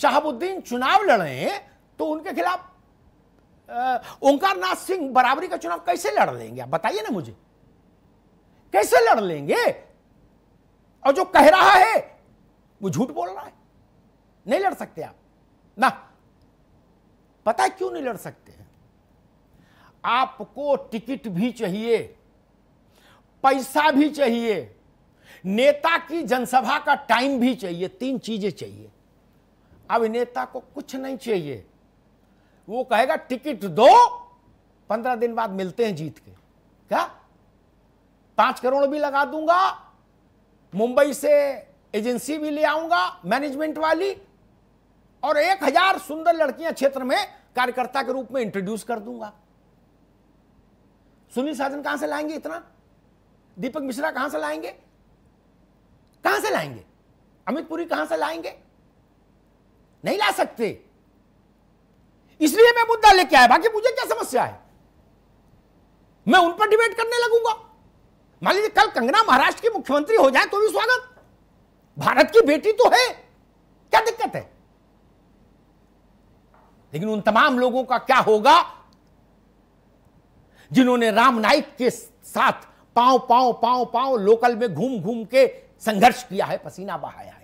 शहाबुद्दीन चुनाव लड़े हैं तो उनके खिलाफ ओंकार नाथ सिंह बराबरी का चुनाव कैसे लड़ लेंगे आप बताइए ना मुझे कैसे लड़ लेंगे और जो कह रहा है वो झूठ बोल रहा है नहीं लड़ सकते आप ना पता है क्यों नहीं लड़ सकते हैं आपको टिकट भी चाहिए पैसा भी चाहिए नेता की जनसभा का टाइम भी चाहिए तीन चीजें चाहिए अभिनेता को कुछ नहीं चाहिए वो कहेगा टिकट दो पंद्रह दिन बाद मिलते हैं जीत के क्या पांच करोड़ भी लगा दूंगा मुंबई से एजेंसी भी ले आऊंगा मैनेजमेंट वाली और एक हजार सुंदर लड़कियां क्षेत्र में कार्यकर्ता के रूप में इंट्रोड्यूस कर दूंगा सुनील साजन कहां से लाएंगे इतना दीपक मिश्रा कहां से लाएंगे कहां से लाएंगे अमित पुरी कहां से लाएंगे नहीं ला सकते इसलिए मैं मुद्दा लेके आया बाकी मुझे क्या समस्या है मैं उन पर डिबेट करने लगूंगा मान लीजिए कल कंगना महाराष्ट्र की मुख्यमंत्री हो जाए तो भी स्वागत भारत की बेटी तो है क्या दिक्कत है लेकिन उन तमाम लोगों का क्या होगा जिन्होंने राम नाइक के साथ पांव पांव पांव पांव लोकल में घूम घूम के संघर्ष किया है पसीना बहाया है